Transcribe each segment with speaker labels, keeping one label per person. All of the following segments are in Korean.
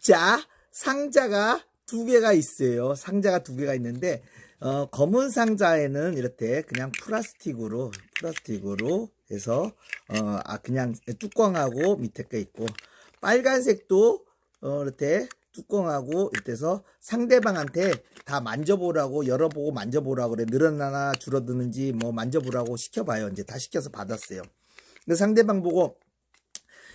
Speaker 1: 자, 상자가 두 개가 있어요. 상자가 두 개가 있는데 어, 검은 상자에는 이렇게 그냥 플라스틱으로 플라스틱으로 해서 어, 아 그냥 뚜껑하고 밑에 게 있고 빨간색도 어, 이렇게 뚜껑하고 이때서 상대방한테 다 만져보라고 열어보고 만져보라고 그래 늘어나나 줄어드는지 뭐 만져보라고 시켜봐요 이제 다 시켜서 받았어요 근데 상대방 보고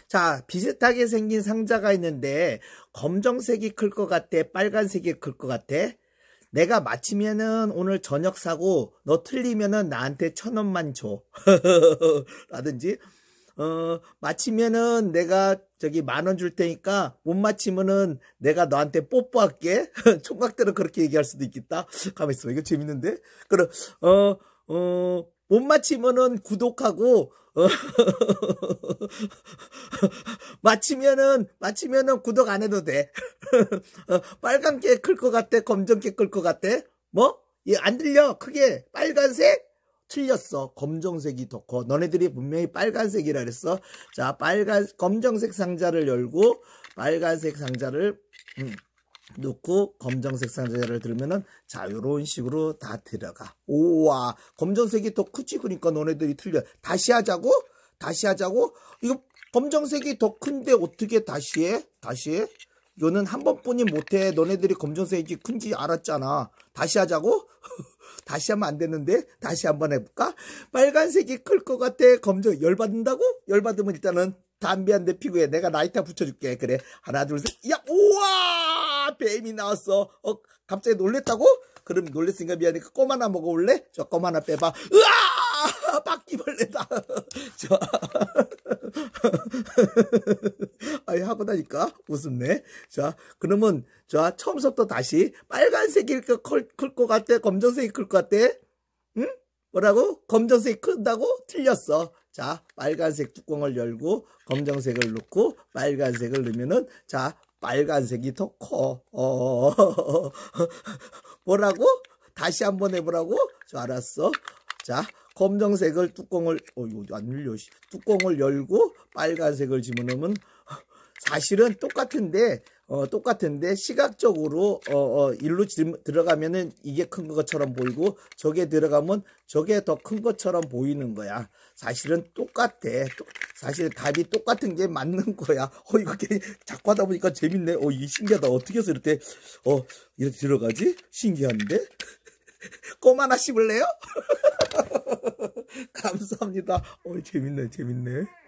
Speaker 1: 자, 비슷하게 생긴 상자가 있는데 검정색이 클 것 같아, 빨간색이 클 것 같아. 내가 맞히면은 오늘 저녁 사고 너 틀리면은 나한테 천 원만 줘. 라든지 어, 맞히면은 내가 저기 만 원 줄 테니까 못 맞히면은 내가 너한테 뽀뽀할게. 총각대로 그렇게 얘기할 수도 있겠다. 가만 있어. 이거 재밌는데? 그럼 어, 어, 못 맞히면은 구독하고 어, 맞히면은 맞히면은 구독 안 해도 돼. 어, 빨간게 클 것 같대, 검정게 클 것 같대. 뭐? 얘안 예, 들려. 크게 빨간색 틀렸어. 검정색이 더 커. 너네들이 분명히 빨간색이라 그랬어. 자, 빨간 검정색 상자를 열고 빨간색 상자를 음, 놓고 검정색 상자를 들면은 자유로운 식으로 다 들어가. 오와 검정색이 더 크지 그러니까 너네들이 틀려. 다시 하자고? 다시 하자고? 이거 검정색이 더 큰데 어떻게 다시 해? 다시 해? 이거는 한 번뿐이 못해. 너네들이 검정색이 큰지 알았잖아. 다시 하자고? 다시 하면 안 되는데 다시 한번 해볼까? 빨간색이 클 것 같아. 검정 열받는다고? 열받으면 일단은 담배 한대 피고해. 내가 라이터 붙여줄게. 그래. 하나, 둘, 셋. 야, 우와! 뱀이 나왔어. 어, 갑자기 놀랬다고? 그럼 놀랬으니까 미안해 꼬마 하나 먹어볼래저껌 하나 빼봐. 으아! 바퀴벌레다. 저. 아니, 하고 나니까 웃음네. 자, 그러면, 자, 처음부터 다시 빨간색이 클것 같아? 검정색이 클 것 같아? 응? 뭐라고? 검정색이 큰다고? 틀렸어. 자, 빨간색 뚜껑을 열고 검정색을 넣고 빨간색을 넣으면은 자, 빨간색이 더 커. 어. 어, 어, 어 뭐라고? 다시 한번 해보라고? 저 알았어. 자, 검정색을 뚜껑을 어이안눌려 뚜껑을 열고 빨간색을 집어넣으면 사실은 똑같은데 어, 똑같은데 시각적으로 어, 어, 일로 들어가면은 이게 큰 것처럼 보이고 저게 들어가면 저게 더 큰 것처럼 보이는 거야. 사실은 똑같아. 사실 답이 똑같은 게 맞는 거야. 어 이거 게 자꾸 하다 보니까 재밌네. 어 이게 신기하다. 어떻게 해서 이렇게 어 이렇게 들어가지? 신기한데? 꼬마 나 씹을래요? 감사합니다. 어 재밌네 재밌네.